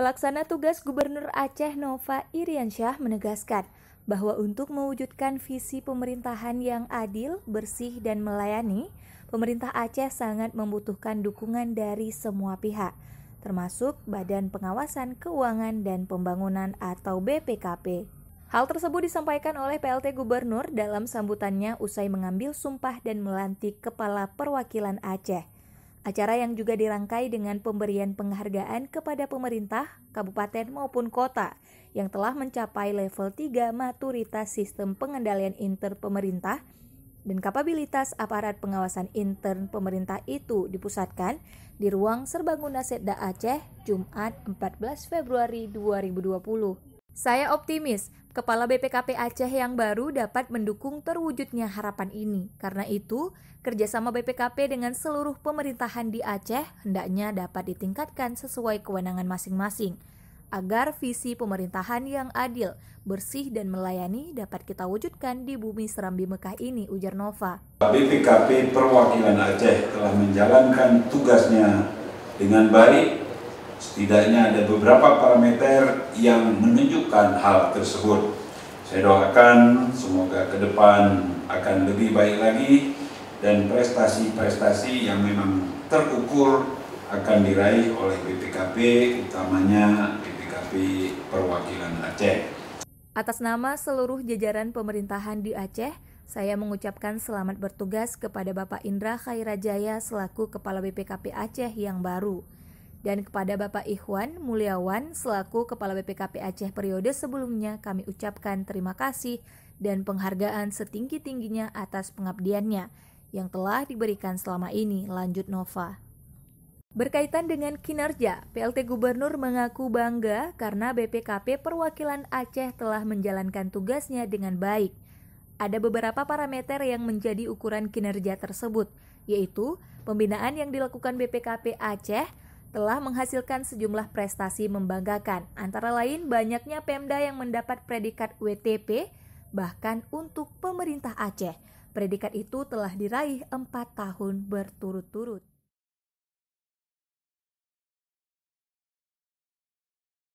Pelaksana tugas Gubernur Aceh Nova Iriansyah menegaskan bahwa untuk mewujudkan visi pemerintahan yang adil, bersih, dan melayani, pemerintah Aceh sangat membutuhkan dukungan dari semua pihak, termasuk Badan Pengawasan Keuangan dan Pembangunan atau BPKP. Hal tersebut disampaikan oleh PLT Gubernur dalam sambutannya usai mengambil sumpah dan melantik Kepala Perwakilan Aceh – Acara yang juga dirangkai dengan pemberian penghargaan kepada pemerintah, kabupaten maupun kota yang telah mencapai level 3 maturitas sistem pengendalian inter pemerintah dan kapabilitas aparat pengawasan intern pemerintah itu dipusatkan di ruang Serbaguna Setda Aceh Jumat 14 Februari 2020. Saya optimis Kepala BPKP Aceh yang baru dapat mendukung terwujudnya harapan ini. Karena itu, kerjasama BPKP dengan seluruh pemerintahan di Aceh hendaknya dapat ditingkatkan sesuai kewenangan masing-masing, agar visi pemerintahan yang adil, bersih, dan melayani dapat kita wujudkan di bumi Serambi Mekah ini, ujar Nova. BPKP Perwakilan Aceh telah menjalankan tugasnya dengan baik, setidaknya ada beberapa parameter yang menunjukkan hal tersebut. Saya doakan semoga ke depan akan lebih baik lagi dan prestasi-prestasi yang memang terukur akan diraih oleh BPKP, utamanya BPKP Perwakilan Aceh. Atas nama seluruh jajaran pemerintahan di Aceh, saya mengucapkan selamat bertugas kepada Bapak Indra Khairajaya selaku Kepala BPKP Aceh yang baru. Dan kepada Bapak Ikhwan Mulyawan selaku Kepala BPKP Aceh periode sebelumnya kami ucapkan terima kasih dan penghargaan setinggi-tingginya atas pengabdiannya yang telah diberikan selama ini, lanjut Nova. Berkaitan dengan kinerja, PLT Gubernur mengaku bangga karena BPKP Perwakilan Aceh telah menjalankan tugasnya dengan baik. Ada beberapa parameter yang menjadi ukuran kinerja tersebut, yaitu pembinaan yang dilakukan BPKP Aceh, telah menghasilkan sejumlah prestasi membanggakan, antara lain banyaknya Pemda yang mendapat predikat WTP, bahkan untuk pemerintah Aceh. Predikat itu telah diraih empat tahun berturut-turut.